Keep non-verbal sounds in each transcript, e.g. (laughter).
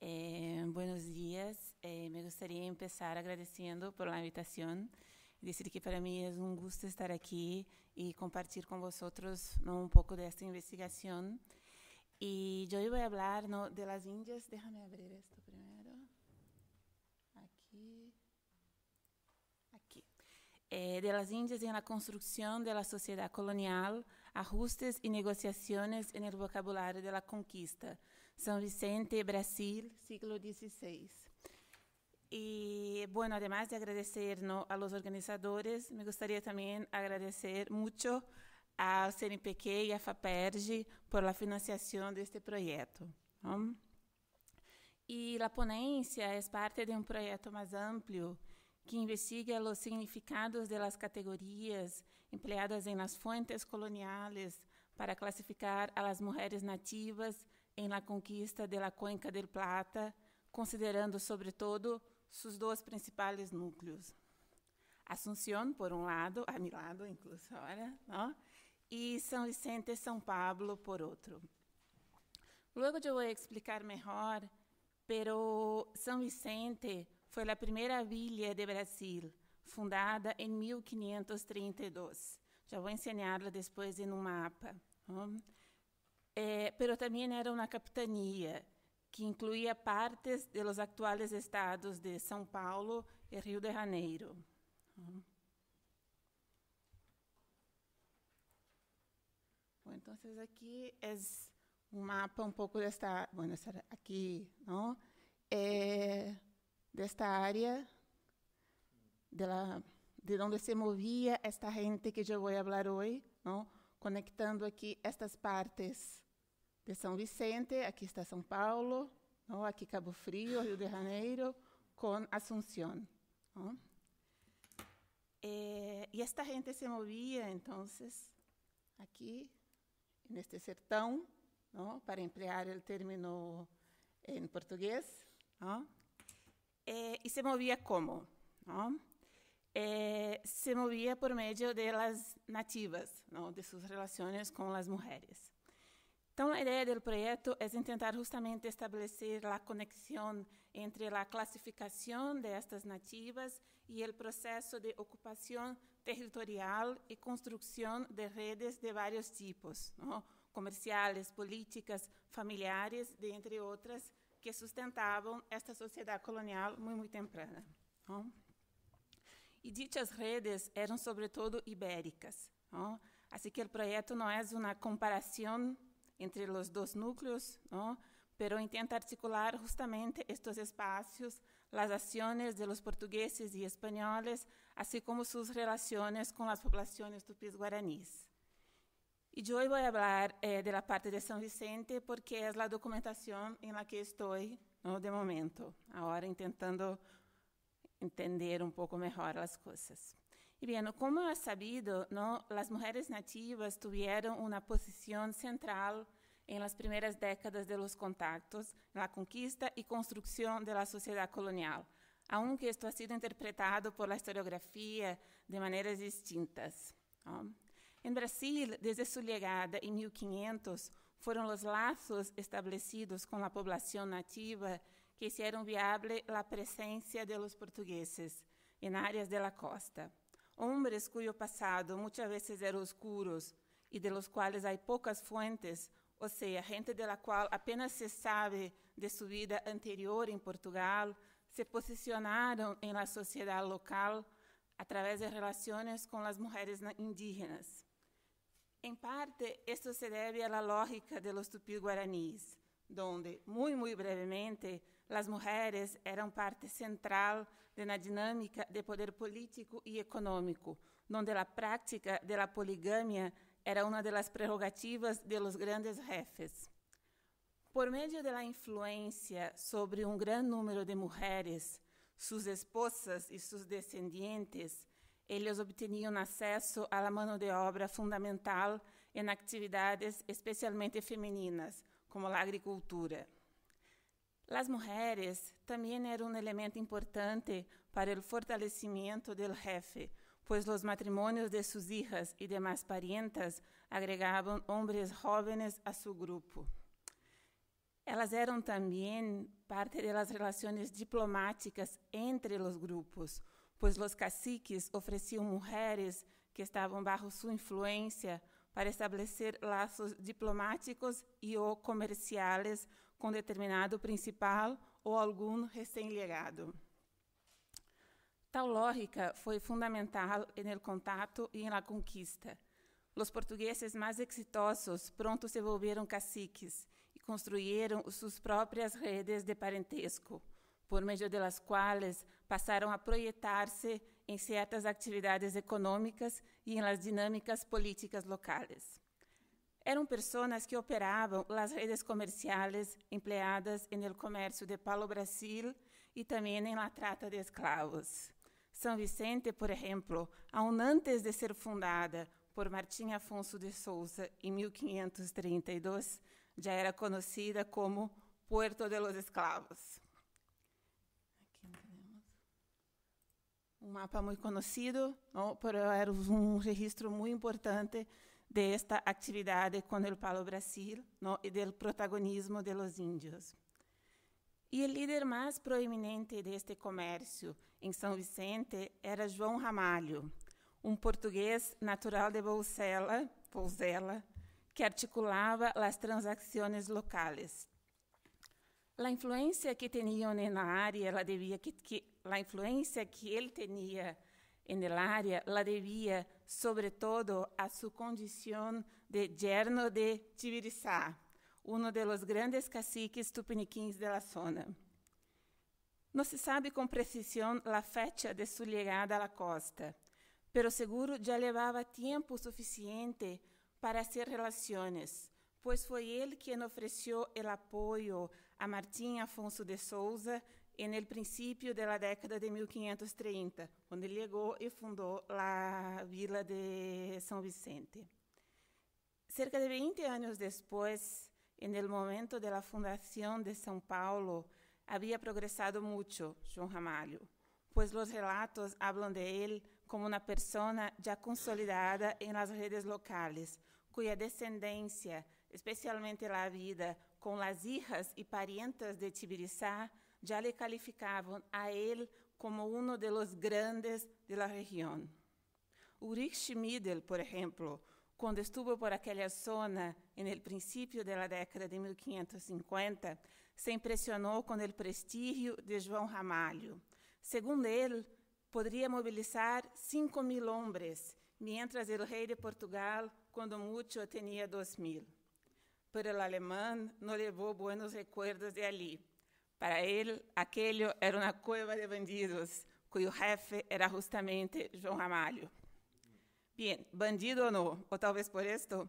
Eh, buenos días. Eh, me gustaría empezar agradeciendo por la invitación. Decir que para mí es un gusto estar aquí y compartir con vosotros ¿no? un poco de esta investigación. Y yo voy a hablar ¿no? de las Indias. Déjame abrir esto primero. Aquí. Aquí. Eh, de las Indias en la construcción de la sociedad colonial, ajustes y negociaciones en el vocabulario de la conquista. São Vicente, Brasil, século XVI. E, bueno, además de agradecernos a los organizadores, me também de agradecer muito ao CNPq e a FAPERJ por la financiação deste projeto. E a ponência é parte de um projeto mais amplo que investiga os significados das categorias empregadas em nas fontes coloniais coloniales para classificar a mulheres nativas em la conquista de la Cuenca del Plata, considerando sobre todo dois principais núcleos. Assunção por um lado, a mi lado, inclusive, agora, ¿no? São Vicente, e São Pablo, por outro. Logo eu vou explicar melhor. pero São Vicente foi a primeira vila de Brasil, fundada em 1532. Já vou ensiná-la depois em um mapa. Não? eh, pero también era una capitanía que incluía partes de los actuales estados de São Paulo y Río de Janeiro. Bueno, entonces aquí es un mapa un poco de esta, bueno, aquí, ¿no? Eh, de esta área, de, la, de donde se movía esta gente que yo voy a hablar hoy, ¿no? Conectando aquí estas partes de São Vicente, aqui está São Paulo, não? aqui Cabo Frio, Rio de Janeiro, com Assunção. Não? e eh, esta gente se movia, então, aqui, neste sertão, não? para empregar o término em português, e eh, se movia como? Eh, se movia por meio de las nativas, de suas relações com as mulheres. Então, a ideia do projeto é tentar justamente estabelecer a conexão entre a classificação destas nativas e o processo de ocupação territorial e construção de redes de vários tipos, não? comerciais, políticas, familiares, de, entre outras, que sustentavam esta sociedade colonial muito, muito temprana. E ditas redes eram, sobretudo, ibéricas. Não? Assim que o projeto não é uma comparação entre os dois núcleos, ¿no? pero intenta articular justamente estes espaços, as ações de los portugueses e españoles, assim como suas relações com as populações tupis guaraníes. E hoje vou falar da eh, de la parte de São Vicente porque é a documentação em la que estou ¿no? de momento, agora tentando entender um pouco melhor as coisas bien, como has sabido, as mulheres nativas tiveram uma posição central em las primeiras décadas de los contactos, na conquista e construção da sociedade colonial, aunque isto ha sido interpretado por la historiografia de maneiras distintas. ¿no? En Brasil, desde su llegada en 1500, fueron los lazos establecidos con la población nativa que hicieron viable la presencia de los portugueses en áreas de la costa hombres cuyo pasado muchas veces era oscuro y de los cuales hay pocas fuentes, o sea, gente de la cual apenas se sabe de su vida anterior en Portugal, se posicionaron en la sociedad local a través de relaciones con las mujeres indígenas. En parte, esto se debe a la lógica de los tupí-guaraníes, donde, muy, muy brevemente, as mulheres eram parte central na dinâmica de poder político e econômico, onde a prática da poligamia era uma das prerrogativas dos grandes jefes. Por meio da influência sobre um grande número de mulheres, suas esposas e seus descendentes, eles obtinham acesso à mão de obra fundamental em atividades especialmente femininas, como a agricultura. As mulheres também eram um elemento importante para o fortalecimento do jefe, pois os matrimônios de suas hijas e demais parientas agregavam homens jovens a seu grupo. Elas eram também parte das relações diplomáticas entre os grupos, pois os caciques ofereciam mulheres que estavam bajo sua influência para estabelecer laços diplomáticos e ou comerciais com determinado principal ou algum recém-legado. Tal lógica foi fundamental no contato e na conquista. Os portugueses mais exitosos pronto se volveram caciques e construíram suas próprias redes de parentesco, por meio das quais passaram a projetar-se em certas atividades econômicas e em las dinâmicas políticas locais eram pessoas que operavam as redes comerciais empregadas no comércio de Palo Brasil e também na trata de escravos. São Vicente, por exemplo, aun antes de ser fundada por Martim Afonso de Souza em 1532, já era conhecida como Puerto de los Esclavos. um mapa muito conhecido, não? era um registro muito importante de esta com o el Palo Brasil ¿no? do protagonismo de los indios. E o líder mais proeminente deste comércio em São Vicente era João Ramalho, um português natural de Bolsela, que articulava as transações locais. A influência que tinham na área, ela devia que, que a influência que ele tinha en el área la debía sobre todo a su condición de yerno de Chibirizá, uno de los grandes caciques tupiniquins de la zona. No se sabe con precisión la fecha de su llegada a la costa, pero seguro ya llevaba tiempo suficiente para hacer relaciones, pues foi ele quem ofereceu o apoio a Martim Afonso de Souza e no princípio da década de 1530, quando ele chegou e fundou a vila de São Vicente. Cerca de 20 anos depois, no momento da fundação de São Paulo, havia progressado muito João Ramalho, pois os relatos falam de ele como uma pessoa já consolidada em las redes locais, cuja descendência, especialmente a vida com as hijas e parentas de Tibiriçá, já le calificavam a ele como um dos grandes da região. O Ulrich Schmidl, por exemplo, quando estuvo por aquela zona no princípio da década de 1550, se impressionou com o prestígio de João Ramalho. Segundo ele, poderia mobilizar 5 mil homens, mientras o rei de Portugal, quando muito, tinha 2 mil. Mas o alemão, não levou bons recuerdos de ali. Para ele, aquele era uma cueva de bandidos, cujo jefe era justamente João Ramalho. Bem, bandido ou não, ou talvez por isto,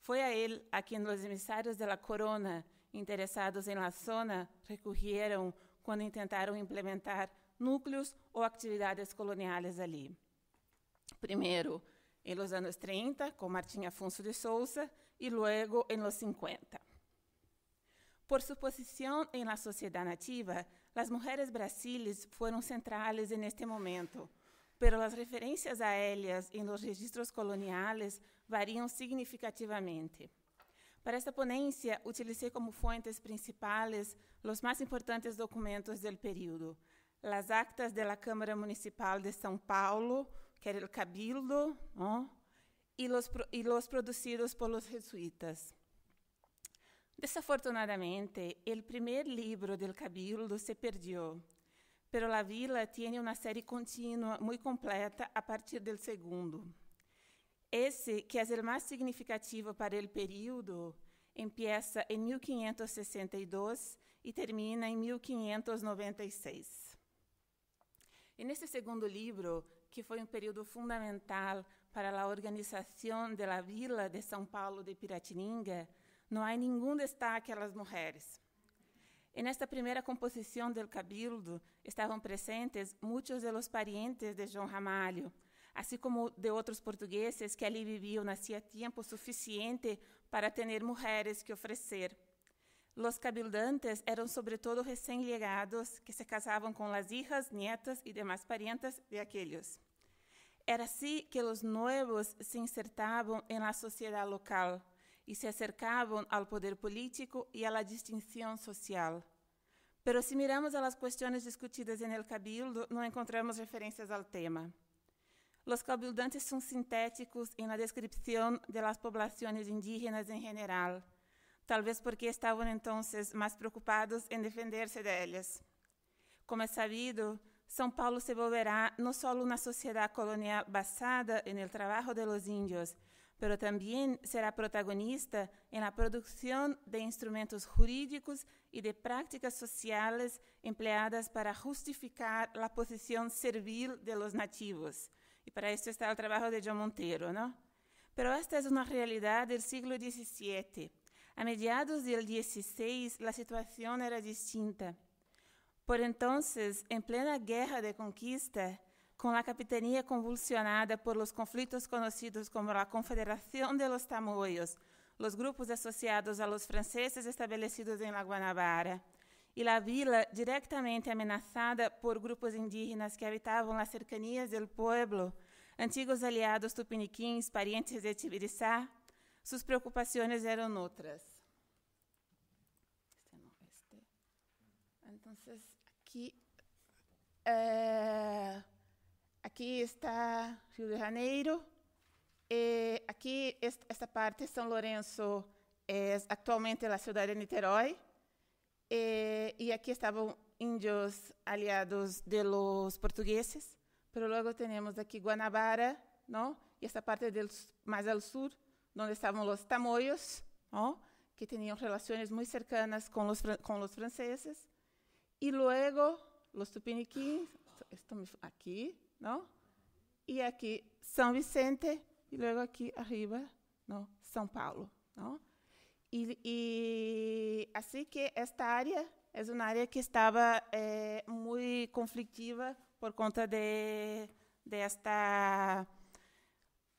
foi a ele a quem os emissários da corona, interessados em la zona, recorreram quando tentaram implementar núcleos ou atividades coloniais ali. Primeiro, em los anos 30, com Martim Afonso de Souza, e logo em los 50. Por sua posição em la sociedade nativa, las mulheres brasileiras foram centrales neste momento, pero las referências a ellas en los registros coloniales variam significativamente. Para esta ponencia utilicé como fontes principais los más importantes documentos del período, las actas de la Municipal de São Paulo, que era o Cabildo, e os los, y los producidos por los jesuitas. Desafortunadamente, o primeiro livro do Cabildo se perdeu, pero la vila tem uma série contínua muito completa a partir do segundo. Esse, que é o mais significativo para o período, empieza em 1562 e termina em 1596. E nesse segundo livro, que foi um período fundamental para a organização da Vila de São Paulo de Piratininga, não há nenhum destaque às mulheres. En esta primeira composição do Cabildo estavam presentes muitos de los parientes de João Ramalho, assim como de outros portugueses que ali viviam há tempo suficiente para ter mulheres que oferecer. Los cabildantes eram sobretudo recém-llegados que se casavam com as hijas, nietas e demais parientes de aqueles. Era assim que os novos se insertavam na sociedade local e se acercavam ao poder político e à distinção social. Pero se miramos as questões discutidas no Cabildo, não encontramos referências ao tema. Os cabildantes são sintéticos a descrição das populações indígenas em geral, talvez porque estavam então mais preocupados em defender-se delas. Como é sabido, São Paulo se volverá não só uma sociedade colonial basada no trabalho de los índios, pero también será protagonista en la producción de instrumentos jurídicos y de prácticas sociales empleadas para justificar la posición servil de los nativos. Y para esto está el trabajo de John Montero, ¿no? Pero esta es una realidad del siglo XVII. A mediados del XVI la situación era distinta. Por entonces, en plena guerra de conquista, com a capitania convulsionada por los conflitos conocidos como a Confederação de los Tamoios, os grupos associados a los franceses estabelecidos em la Guanabara, e a vila diretamente amenazada por grupos indígenas que habitavam as cercanías del pueblo, antigos aliados tupiniquins, parientes de Tibiriçá, suas preocupações eram outras. Então, aqui. Eh, Aqui está Rio de Janeiro. E aqui, esta parte, São Lourenço, é atualmente a cidade de Niterói. E, e aqui estavam índios aliados de los portugueses. Mas logo temos aqui Guanabara, não? e esta parte del, mais ao sul, onde estavam os tamoios, não? que tinham relações muito cercanas com os, com os franceses. E logo os tupiniquins, aqui, não? E aqui São Vicente e logo aqui arriba, não São Paulo, não? E y que esta área é uma área que estava eh, muito conflitiva por conta de, de esta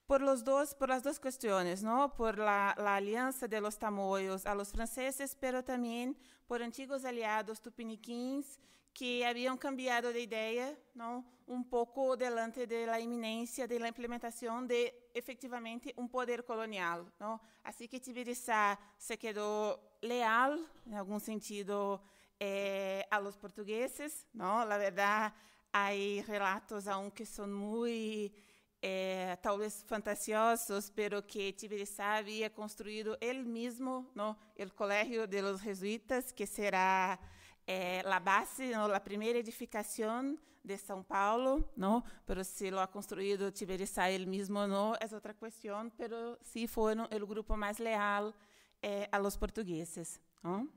por los dos por as duas questões, não? por la, la, alianza de los tamoyos a los franceses pero también por antiguos aliados tupiniquins que haviam cambiado de ideia, não, um pouco delante da iminência da implementação de efetivamente um poder colonial, não? Assim que Tibiriçá se quedou leal, em algum sentido, eh, a los portugueses, não? Na verdade, há relatos que são muito eh, talvez fantasiosos, pero que Tibiriçá havia construído ele mesmo, não? O colégio de jesuítas, que será é a base, a primeira edificação de São Paulo, não? Pero se lo ha construído Tiberiçá ele mesmo não, é outra questão, pero se foram o grupo mais leal eh, a los portugueses. Não?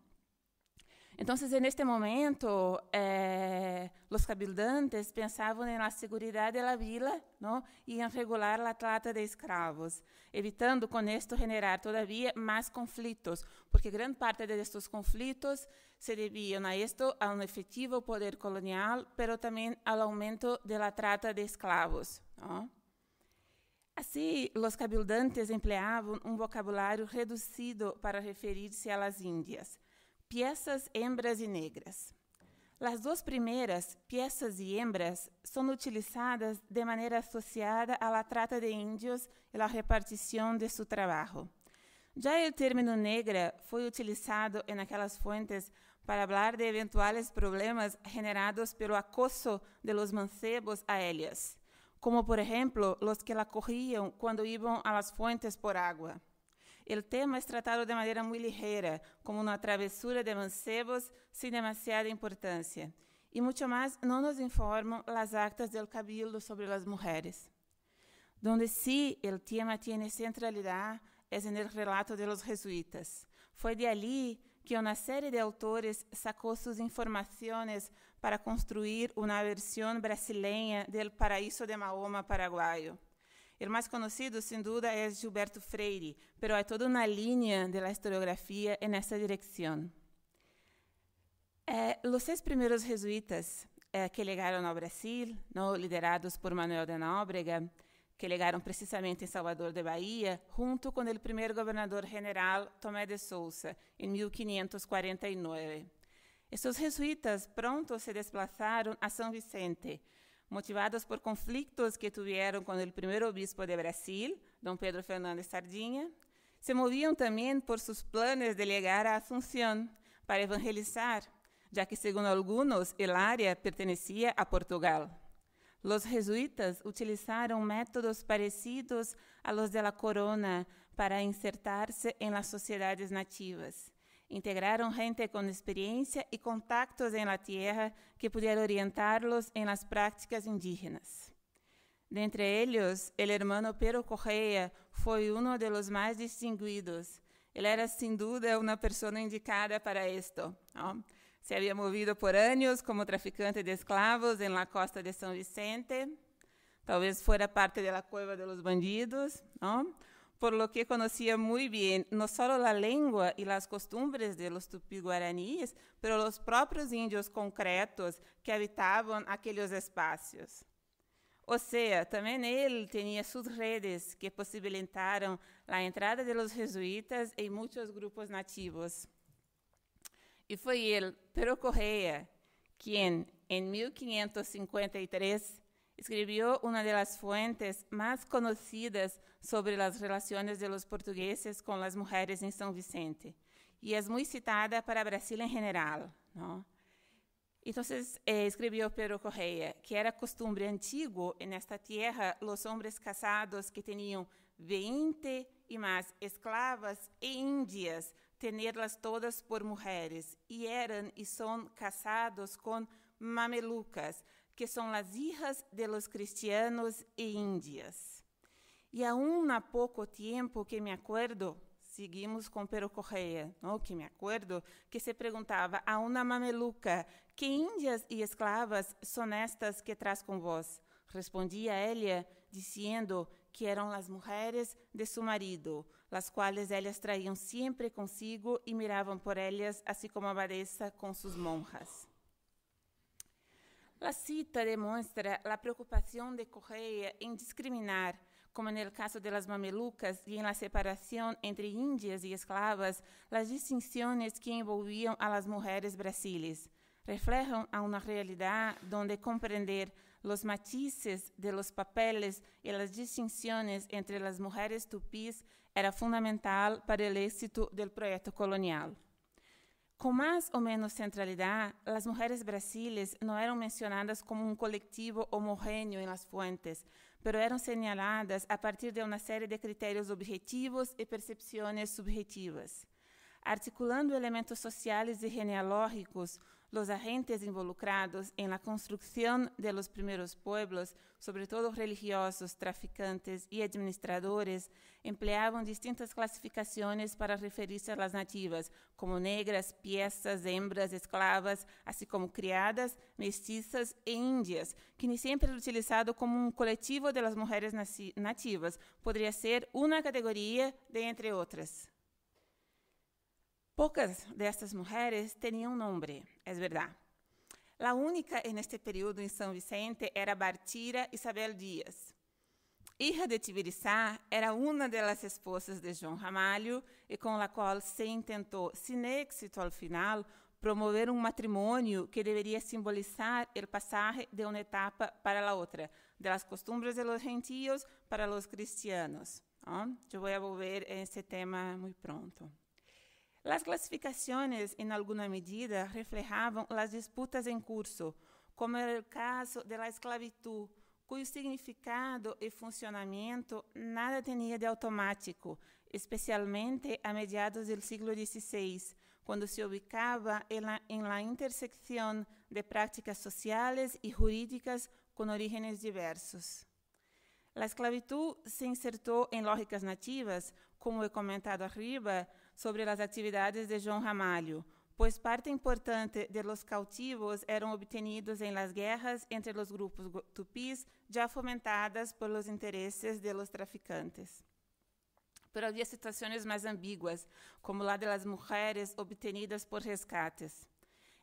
Então, en este momento, eh, os cabildantes pensavam na segurança da vila não? e em regular a trata de escravos, evitando com isto generar, todavia, mais conflitos, porque grande parte destes conflitos se debían a esto a un efectivo poder colonial, pero también al aumento de la trata de esclavos. ¿no? Así, los cabildantes empleaban un vocabulario reducido para referirse a las indias, piezas hembras y negras. As duas primeiras, piezas e hembras, são utilizadas de maneira associada à trata de indios e à repartição de seu trabalho. Já o término negra foi utilizado em aquelas fontes para falar de eventuais problemas generados pelo acoso de los mancebos a ellas, como por exemplo los que la corrían quando iban a las fuentes por agua. El tema es tratado de manera muy ligera, como una travesura de mancebos sin demasiada importancia. E muito mais não nos informam as actas do Cabildo sobre as mulheres. Donde sim sí, o tema tem centralidade é no relato de los jesuítas. Foi de ali que una serie de autores sacó sus informaciones para construir una versión brasileña del paraíso de Mahoma paraguayo. El más conocido, sin duda, es Gilberto Freire, pero hay toda una línea de la historiografía en esa dirección. Eh, los seis primeros jesuitas eh, que llegaron ao Brasil, ¿no? liderados por Manuel de Nóbrega, que legaram precisamente em Salvador de Bahia, junto com o primeiro governador general Tomé de Souza, em 1549. Esses jesuítas pronto se desplazaram a São Vicente, motivados por conflitos que tiveram com o primeiro obispo de Brasil, Dom Pedro Fernandes Sardinha. Se moviam também por seus planos de chegar a Assunção para evangelizar, já que, segundo alguns, a área pertencia a Portugal. Los jesuítas utilizaram métodos parecidos a los de la corona para insertarse en las sociedades nativas. Integraron gente con experiencia y contactos en la tierra que pudiera orientarlos en las prácticas indígenas. De entre ellos, el hermano Pero Correa foi uno de los más distinguidos. Ele era, sin duda, uma pessoa indicada para esto. ¿no? Se havia movido por anos como traficante de esclavos em la costa de São Vicente. talvez fora parte da cueva de los bandidos, por lo que muito bem não só a la lengua e las costumbres de los tupi-guaraníes, pero los propios indios concretos que habitaban aquellos espacios. O sea, también ele tenía sus redes que posibilitaron la entrada de los jesuitas e muchos grupos nativos. E foi ele, Pero Correia, quem, em 1553, escreveu uma das fontes fuentes conhecidas sobre as relações de los portugueses com as mulheres em São Vicente e é muito citada para Brasil em geral. Então, escreveu eh, Pedro Correia que era costumbre antigo em esta terra os homens casados que tinham 20 e mais esclavas e indias tenerlas todas por mulheres, e eram e são casados com mamelucas, que são las hijas de los cristianos e índias. E aún há pouco tempo que me acuerdo, seguimos com Pero Correa, ¿no? que me acuerdo, que se perguntava a uma mameluca, que índias e esclavas são estas que traz com vós? Respondia ela, dizendo que eram as mulheres de seu marido, las quais ellas traíam sempre consigo e miravam por ellas, assim como a Vanessa com suas monjas. A cita demonstra a preocupação de Correia em discriminar, como no caso de las mamelucas e em la separação entre índias e esclavas, as distinções que envolviam a las mulheres brasileiras. Reflejam a uma realidade onde compreender los matices de los papeles e las distinções entre las mulheres tupis era fundamental para o êxito do projeto colonial. Com mais ou menos centralidade, as mulheres brasileiras não eram mencionadas como um coletivo homogêneo em las fuentes, mas eram señaladas a partir de uma série de critérios objetivos e percepções subjetivas. Articulando elementos sociais e genealógicos, los agentes involucrados en la construcción de los primeros pueblos, sobre todo religiosos, traficantes y administradores, empleaban distintas clasificaciones para referirse a las nativas, como negras, piezas, hembras, esclavas, así como criadas, mestizas e indias, que ni siempre era utilizado como un colectivo de las mujeres nativas, podría ser una categoría de entre otras. Poucas destas mulheres tinham nome, é verdade. A única em este período em São Vicente era Bartira Isabel Dias. Hija de Tibiriçá, era uma das esposas de João Ramalho e com a qual se intentou, sem éxito ao final, promover um matrimônio que deveria simbolizar o passagem de uma etapa para a outra, das costumbres de los gentios para os cristianos. Eu vou volver a esse tema muito pronto. As classificações, em alguma medida, reflejavam as disputas em curso, como era o caso da esclavitud, cuyo significado e funcionamento nada tinha de automático, especialmente a mediados do século XVI, quando se ubicava em la, intersecção la intersección de práticas sociais e jurídicas com orígenes diversos. A esclavitud se insertou em lógicas nativas, como he comentado arriba, sobre as atividades de João Ramalho, pois parte importante de los cautivos eram obtenidos em las guerras entre los grupos tupis, já fomentadas por los interesses de los traficantes. Mas havia situações mais ambíguas, como la de las mujeres obtenidas por rescates.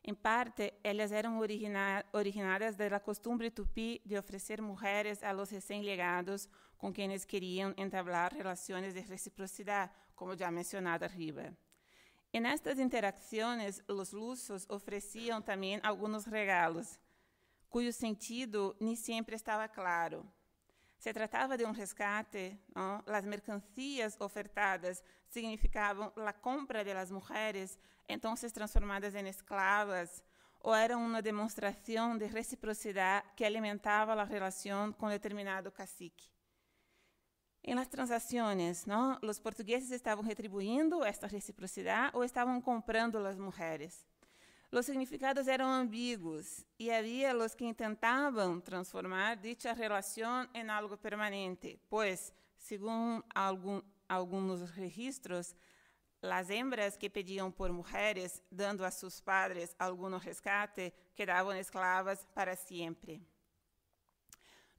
Em parte, elas eram originadas da costumbre tupi de oferecer mulheres a los recém-legados com quienes queriam entablar relações de reciprocidade, como já mencionado arriba. em estas interacciones, os lusos ofereciam também alguns regalos, cuyo sentido nem sempre estava claro. Se tratava de um rescate, as las mercancías ofertadas significavam a compra de las então se transformadas em esclavas, ou era uma demonstração de reciprocidade que alimentava a relação com determinado cacique. Em las transacciones, os portugueses estavam retribuindo esta reciprocidade ou estavam comprando las mulheres. Los significados eran ambíguos e havia los que intentaban transformar dicha relación en algo permanente, pois, según algún, algunos registros, las hembras que pedían por mujeres, dando a sus padres algum rescate, quedaban esclavas para siempre.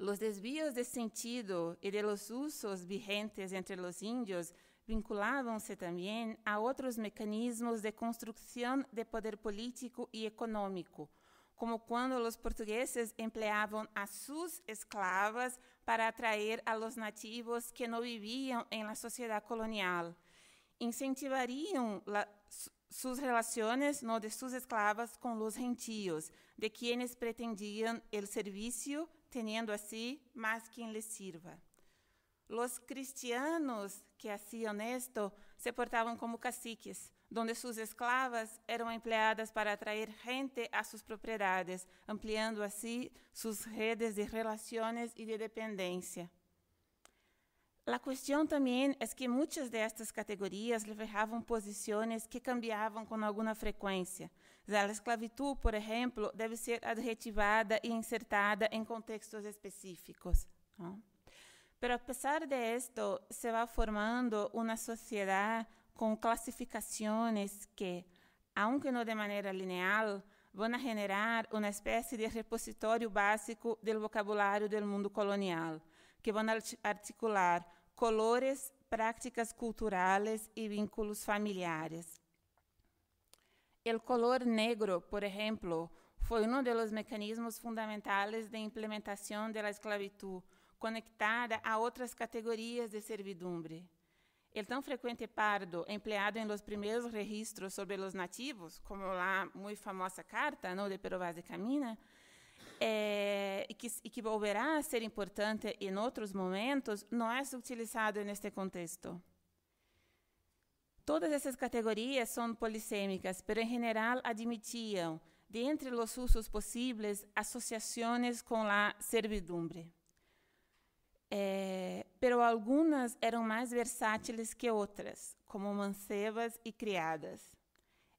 Los desvíos de sentido y de los usos vigentes entre los indios vinculábanse también a otros mecanismos de construcción de poder político y económico, como cuando los portugueses empleaban a sus esclavas para atraer a los nativos que no vivían en la sociedad colonial. Incentivarían la, sus relaciones no de sus esclavas con los gentíos, de quienes pretendían el servicio teniendo así más quien lhe sirva. Los cristianos que assim hacían esto se portaban como caciques, donde sus esclavas eran empleadas para atraer gente a sus propiedades, ampliando así sus redes de relaciones y de dependencia. La cuestión también es que muchas de estas categorías reflejaban posiciones que cambiaban con alguna frecuencia, a esclavitud, por exemplo, deve ser adjetivada e insertada em contextos específicos. Não? Pero apesar de esto, se va formando una sociedad con clasificaciones que, aunque no de manera lineal, van a generar una especie de repositorio básico del vocabulario del mundo colonial, que van a articular colores, prácticas culturales y vínculos familiares. O color negro, por exemplo, foi um dos mecanismos fundamentais de implementação da esclavitud, conectada a outras categorias de servidumbre. O tão frequente pardo, empregado em los primeiros registros sobre os nativos, como lá muito famosa carta não de Pero Vaz de Camina, e, eh, que, e que volverá a ser importante em outros momentos, não é utilizado neste contexto. Todas essas categorias são polissêmicas, pero em general admitiam, de os usos possíveis, associações com a servidumbre. Eh, pero algumas eram mais versáteis que outras, como mancebas e criadas.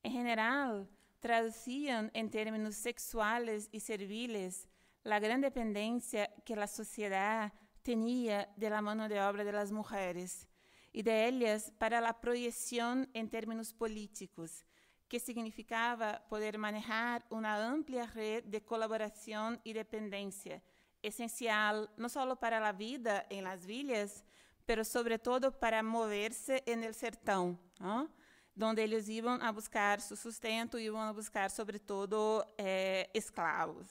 Em general, traduziam em termos sexuais e serviles a grande dependência que a sociedade tinha da mão de obra das mulheres e de ellas para la proyección en términos políticos, que significaba poder manejar una amplia red de colaboración y dependencia, esencial no solo para la vida en las villas, pero sobre todo para moverse en el sertão, ¿no? donde ellos iban a buscar su sustento, iban a buscar sobre todo eh, esclavos.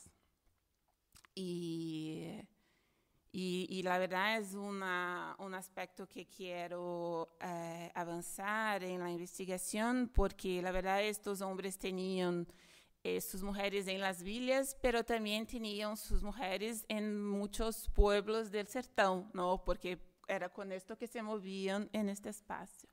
Y Y, la verdad es un aspecto que quiero eh, avanzar en la investigación porque la verdad estos hombres tenían eh, sus mujeres en las villas, pero también tenían sus mujeres en muchos pueblos del sertón, ¿no? Porque era con esto que se movían en este espacio.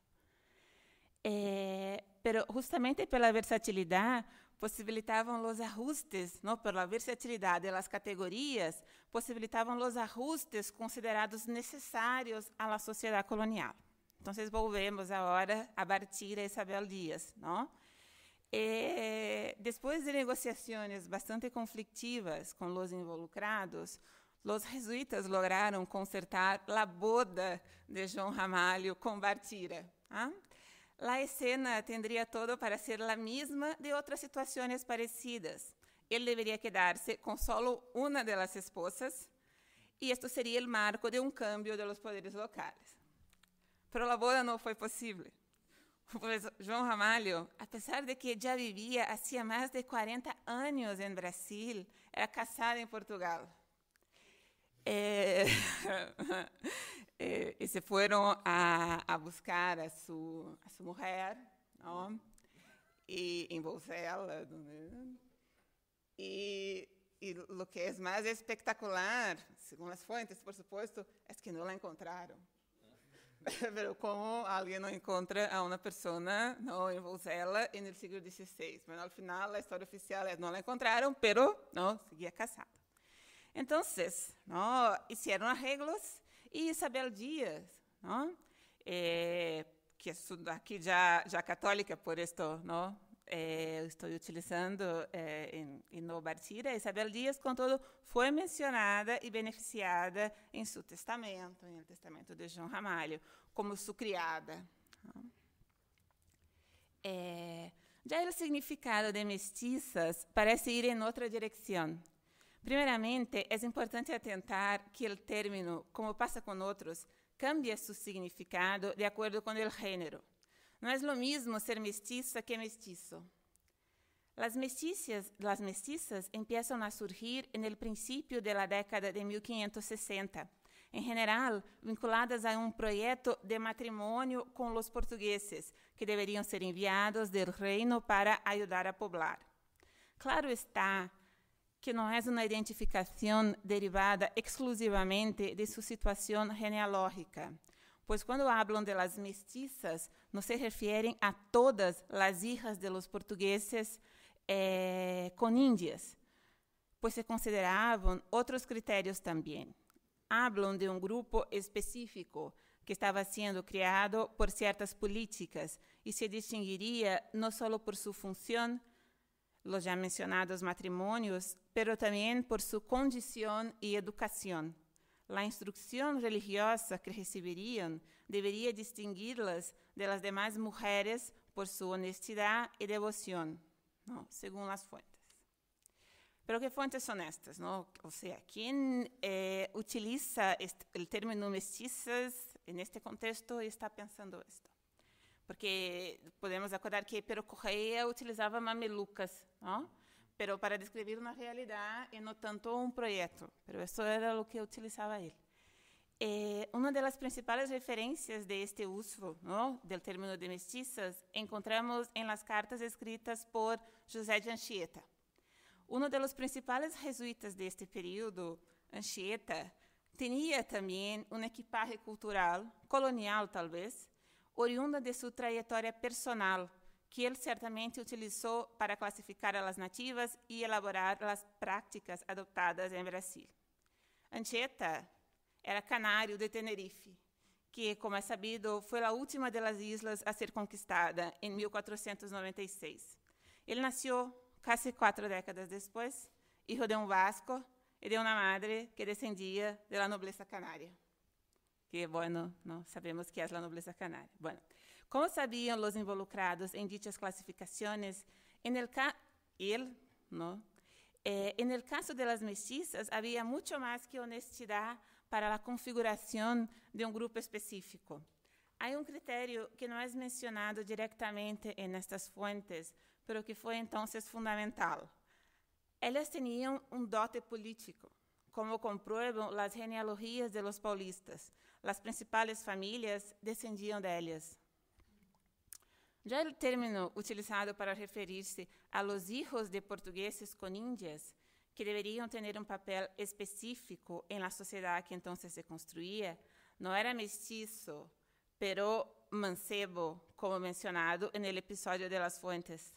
Eh, pero justamente por la versatilidad possibilitavam os ajustes, não, pela versatilidade das categorias, possibilitavam os ajustes considerados necessários à sociedade colonial. Então, volvemos agora a partir e Isabel Dias. Não? E, depois de negociações bastante conflictivas com os involucrados, os jesuítas lograram consertar a boda de João Ramalho com Bartira. Ah? La escena tendría todo para ser la misma de otras situaciones parecidas. Él debería quedarse con solo una de las esposas y esto sería el marco de un cambio de los poderes locales. Pero la boda no fue posible. Pues João Ramalho, a pesar de que ya vivía hacía más de 40 años en Brasil, era casado en Portugal eh, eh, e se foram a, a buscar a sua, a sua mulher, não? E em Bruxelas. E, e o que é mais espetacular, segundo as fontes, por supuesto, é que não a encontraram. Pero (laughs) como alguém não encontra a uma pessoa não em Bruxelas no século XVI? Mas, no final, a história oficial é não a encontraram, pero não seguia casada. Entonces, ¿no? hicieron arreglos y Isabel Díaz, ¿no? eh, que es aquí ya, ya católica, por esto ¿no? Eh, estoy utilizando eh, en, en no Bartira, Isabel Díaz, con todo, foi mencionada e beneficiada em seu testamento, em testamento de João Ramalho, como sua criada. Eh, já o significado de mestizas parece ir em outra direção. Primeiramente, é importante atentar que o término, como passa com outros, cambia seu significado de acordo com o gênero. Não é o mesmo ser mestiza que mestizo. As mestizas, as mestizas empiezan a surgir no princípio da década de 1560, em geral vinculadas a um projeto de matrimônio com los portugueses, que deveriam ser enviados do reino para ajudar a poblar. Claro está que não é uma identificação derivada exclusivamente de sua situação genealógica, pois quando hablam de las mestizas, não se referem a todas as hijas de los portugueses eh, com índias, pois se consideravam outros critérios também. Hablam de um grupo específico que estava sendo criado por certas políticas e se distinguiria não só por sua função, los ya mencionados matrimonios, pero también por su condición y educación. La instrucción religiosa que recibirían debería distinguirlas de las demás mujeres por su honestidad y devoción, ¿no? según las fuentes. Pero ¿qué fuentes son estas? No? O sea, ¿quién eh, utiliza el término mestizas en este contexto y está pensando esto? porque podemos acordar que Pero Correia utilizava mamelucas, não? Pero para descrever uma realidade e não tanto um projeto. Pero isso era o que utilizava ele. Eh, uma das principais referências de este uso não? do término de mestiças encontramos em las cartas escritas por José de Anchieta. Um dos principais jesuítas deste período, Anchieta, tinha também um equipaje cultural, colonial talvez, oriunda de sua trajetória personal, que ele certamente utilizou para classificar as nativas e elaborar as práticas adotadas em Brasil. Anchieta era canário de Tenerife, que, como é sabido, foi a última das islas a ser conquistada em 1496. Ele nasceu quase quatro décadas depois, filho de um vasco e de uma madre que descendia da de nobreza canária que bueno, no sabemos que es la nobleza canaria. Bueno, como sabían los involucrados en dichas clasificaciones, en el ca él, ¿no? Eh, en el caso de las mestizas había mucho más que honestidad para la configuración de un grupo específico. Hay un criterio que no es mencionado directamente en estas fuentes, pero que fue entonces fundamental. Ellas tenían un dote político como comprueban as genealogias de los paulistas. as principais famílias descendiam delas. Já o término utilizado para referir-se a los hijos de portugueses com índias, que deveriam ter um papel específico em la sociedade que então se construía, não era mestiço, pero mancebo, como mencionado en el episódio de las fuentes.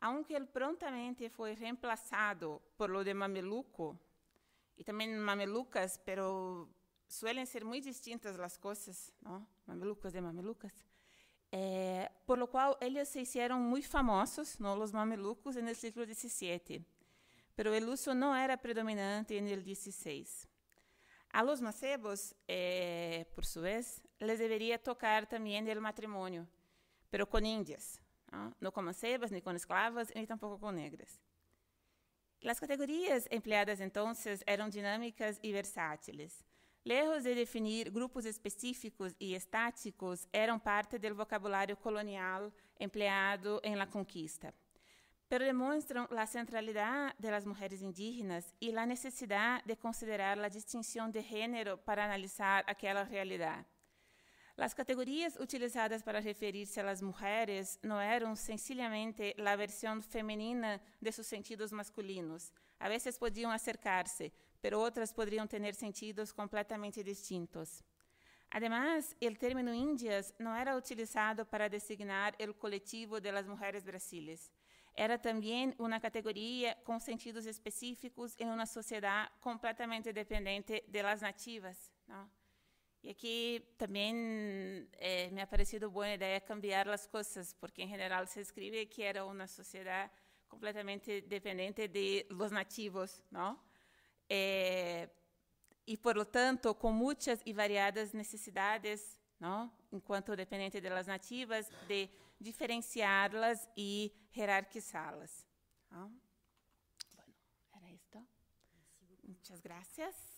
Aunque ele prontamente foi reemplazado por lo de mameluco, e também mamelucas, pero suelen ser muito distintas as coisas, não? Mamelucas de mamelucas. Eh, por lo cual eles se hicieron muito famosos, ¿no? los mamelucos, en el siglo XVII, pero el uso não era predominante en el XVI. A los macebos, eh, por su vez, les deveria tocar também el matrimonio, pero com indias, não, não com macebas, nem com esclavas, nem tampouco com negras. As categorias empregadas então eram dinâmicas e versátiles. Lejos de definir grupos específicos e estáticos eram parte do vocabulário colonial empregado em la conquista. Pero demonstram a centralidade das mulheres indígenas e a necessidade de considerar a distinção de gênero para analisar aquela realidade. As categorias utilizadas para referir-se às mulheres não eram sencillamente a versão feminina de seus sentidos masculinos. A vezes podiam acercar-se, mas outras poderiam ter sentidos completamente distintos. Además, o término Índias não era utilizado para designar o coletivo de las mulheres brasileiras. Era também uma categoria com sentidos específicos em uma sociedade completamente dependente de las nativas. Não? e aqui também eh, me ha parecido boa ideia cambiar as coisas porque em geral se escreve que era uma sociedade completamente dependente de los nativos, não? Eh, por lo tanto, com muitas e variadas necessidades, não? enquanto dependente delas nativas, de diferenciá-las e hierarquizá-las. Bueno, era isto? muitas graças